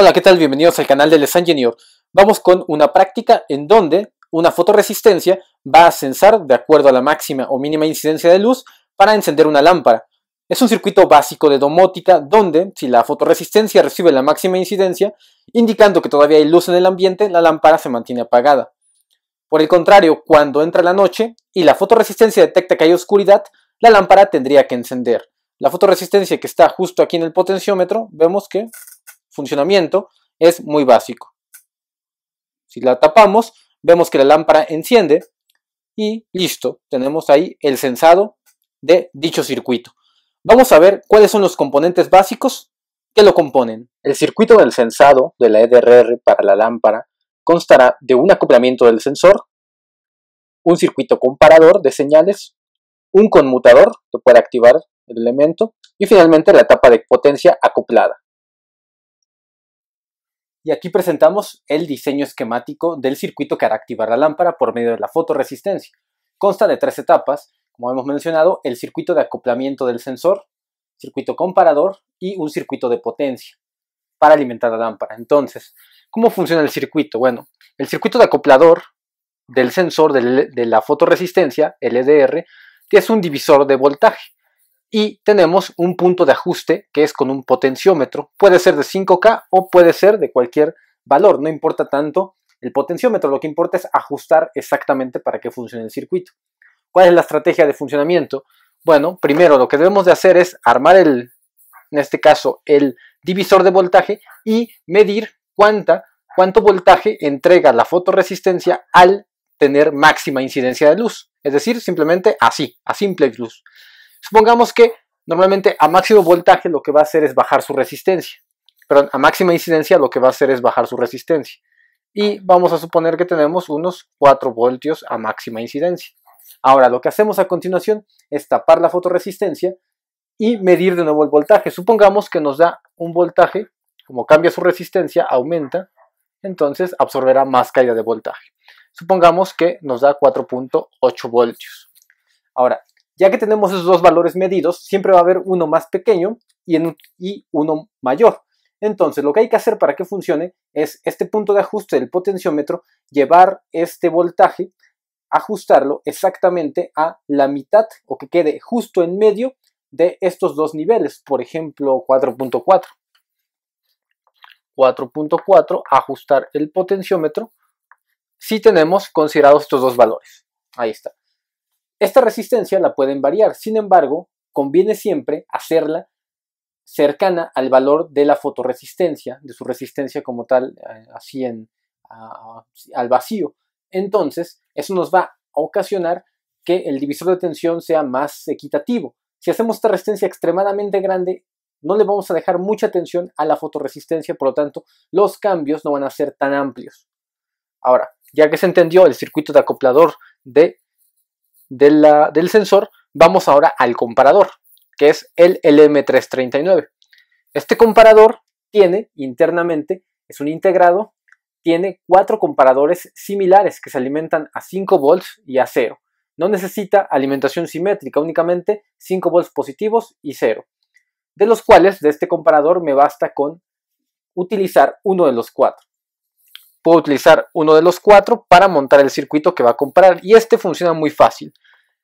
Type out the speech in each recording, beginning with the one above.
Hola, ¿qué tal? Bienvenidos al canal de Les Ingenieur. Vamos con una práctica en donde una fotoresistencia va a censar de acuerdo a la máxima o mínima incidencia de luz para encender una lámpara. Es un circuito básico de domótica donde, si la fotoresistencia recibe la máxima incidencia, indicando que todavía hay luz en el ambiente, la lámpara se mantiene apagada. Por el contrario, cuando entra la noche y la fotoresistencia detecta que hay oscuridad, la lámpara tendría que encender. La fotoresistencia que está justo aquí en el potenciómetro, vemos que funcionamiento es muy básico. Si la tapamos, vemos que la lámpara enciende y listo, tenemos ahí el sensado de dicho circuito. Vamos a ver cuáles son los componentes básicos que lo componen. El circuito del sensado de la EDRR para la lámpara constará de un acoplamiento del sensor, un circuito comparador de señales, un conmutador que puede activar el elemento y finalmente la etapa de potencia acoplada. Y aquí presentamos el diseño esquemático del circuito que hará activar la lámpara por medio de la fotoresistencia. Consta de tres etapas, como hemos mencionado, el circuito de acoplamiento del sensor, circuito comparador y un circuito de potencia para alimentar la lámpara. Entonces, ¿cómo funciona el circuito? Bueno, el circuito de acoplador del sensor de la fotoresistencia, LDR, que es un divisor de voltaje y tenemos un punto de ajuste que es con un potenciómetro. Puede ser de 5K o puede ser de cualquier valor, no importa tanto el potenciómetro, lo que importa es ajustar exactamente para que funcione el circuito. ¿Cuál es la estrategia de funcionamiento? Bueno, primero lo que debemos de hacer es armar el, en este caso, el divisor de voltaje y medir cuánta, cuánto voltaje entrega la fotoresistencia al tener máxima incidencia de luz. Es decir, simplemente así, a simple luz. Supongamos que normalmente a máximo voltaje lo que va a hacer es bajar su resistencia. Perdón, a máxima incidencia lo que va a hacer es bajar su resistencia. Y vamos a suponer que tenemos unos 4 voltios a máxima incidencia. Ahora, lo que hacemos a continuación es tapar la fotoresistencia y medir de nuevo el voltaje. Supongamos que nos da un voltaje, como cambia su resistencia, aumenta, entonces absorberá más caída de voltaje. Supongamos que nos da 4.8 voltios. Ahora, ya que tenemos esos dos valores medidos, siempre va a haber uno más pequeño y, uno mayor. Entonces, lo que hay que hacer para que funcione es este punto de ajuste del potenciómetro, llevar este voltaje, ajustarlo exactamente a la mitad o que quede justo en medio de estos dos niveles, por ejemplo 4.4. 4.4, ajustar el potenciómetro si tenemos considerados estos dos valores. Ahí está. Esta resistencia la pueden variar, sin embargo, conviene siempre hacerla cercana al valor de la fotoresistencia, de su resistencia como tal, eh, así en, al vacío. Entonces, eso nos va a ocasionar que el divisor de tensión sea más equitativo. Si hacemos esta resistencia extremadamente grande, no le vamos a dejar mucha tensión a la fotoresistencia, por lo tanto, los cambios no van a ser tan amplios. Ahora, ya que se entendió el circuito de acoplador de del sensor, vamos ahora al comparador, que es el LM339. Este comparador tiene internamente, es un integrado, tiene cuatro comparadores similares que se alimentan a 5 volts y a 0. No necesita alimentación simétrica, únicamente 5 volts positivos y 0. De los cuales, de este comparador, me basta con utilizar uno de los cuatro puedo utilizar uno de los cuatro para montar el circuito que va a comparar. y este funciona muy fácil.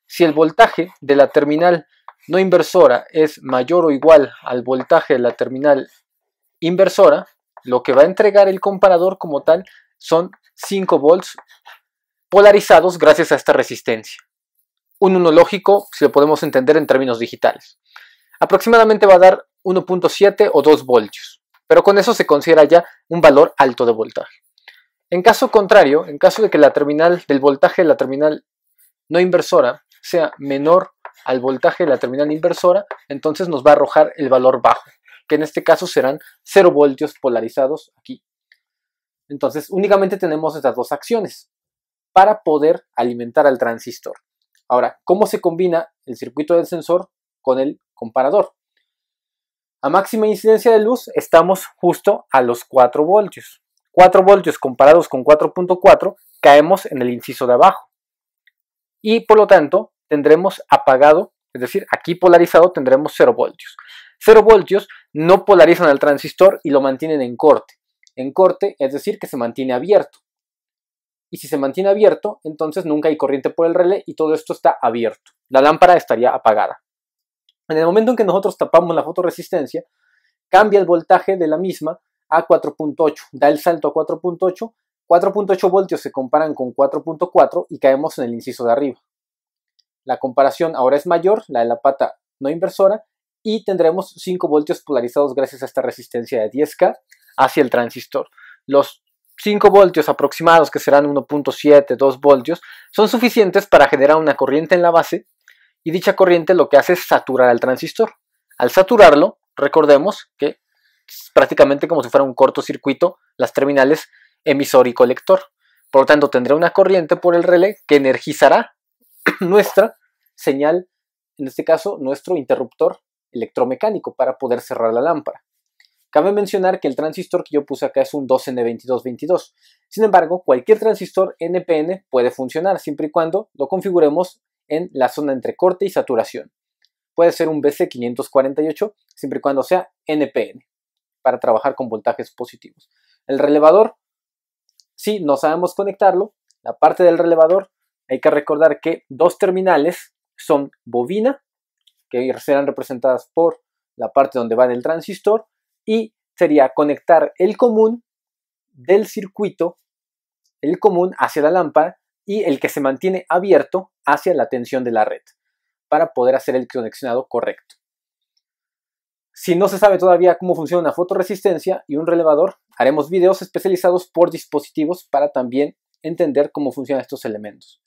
Si el voltaje de la terminal no inversora es mayor o igual al voltaje de la terminal inversora, lo que va a entregar el comparador como tal son 5 volts polarizados gracias a esta resistencia. Un 1 lógico, si lo podemos entender en términos digitales. Aproximadamente va a dar 1.7 o 2 voltios, pero con eso se considera ya un valor alto de voltaje. En caso contrario, en caso de que la terminal del voltaje de la terminal no inversora sea menor al voltaje de la terminal inversora, entonces nos va a arrojar el valor bajo, que en este caso serán 0 voltios polarizados aquí. Entonces, únicamente tenemos estas dos acciones para poder alimentar al transistor. Ahora, ¿cómo se combina el circuito del sensor con el comparador? A máxima incidencia de luz estamos justo a los 4 voltios. 4 voltios comparados con 4.4, caemos en el inciso de abajo. Y por lo tanto, tendremos apagado, es decir, aquí polarizado tendremos 0 voltios. 0 voltios no polarizan al transistor y lo mantienen en corte. En corte, es decir, que se mantiene abierto. Y si se mantiene abierto, entonces nunca hay corriente por el relé y todo esto está abierto. La lámpara estaría apagada. En el momento en que nosotros tapamos la fotoresistencia, cambia el voltaje de la misma a 4.8. Da el salto a 4.8. 4.8 voltios se comparan con 4.4 y caemos en el inciso de arriba. La comparación ahora es mayor, la de la pata no inversora, y tendremos 5 voltios polarizados gracias a esta resistencia de 10K hacia el transistor. Los 5 voltios aproximados, que serán 1.7, 2 voltios, son suficientes para generar una corriente en la base y dicha corriente lo que hace es saturar al transistor. Al saturarlo, recordemos que prácticamente como si fuera un cortocircuito las terminales emisor y colector. Por lo tanto, tendrá una corriente por el relé que energizará nuestra señal, en este caso nuestro interruptor electromecánico para poder cerrar la lámpara. Cabe mencionar que el transistor que yo puse acá es un 2N2222. Sin embargo, cualquier transistor NPN puede funcionar siempre y cuando lo configuremos en la zona entre corte y saturación. Puede ser un BC548 siempre y cuando sea NPN para trabajar con voltajes positivos. El relevador, si no sabemos conectarlo, la parte del relevador, hay que recordar que dos terminales son bobina, que serán representadas por la parte donde va el transistor, y sería conectar el común del circuito, el común hacia la lámpara y el que se mantiene abierto hacia la tensión de la red, para poder hacer el conexionado correcto. Si no se sabe todavía cómo funciona una fotoresistencia y un relevador, haremos videos especializados por dispositivos para también entender cómo funcionan estos elementos.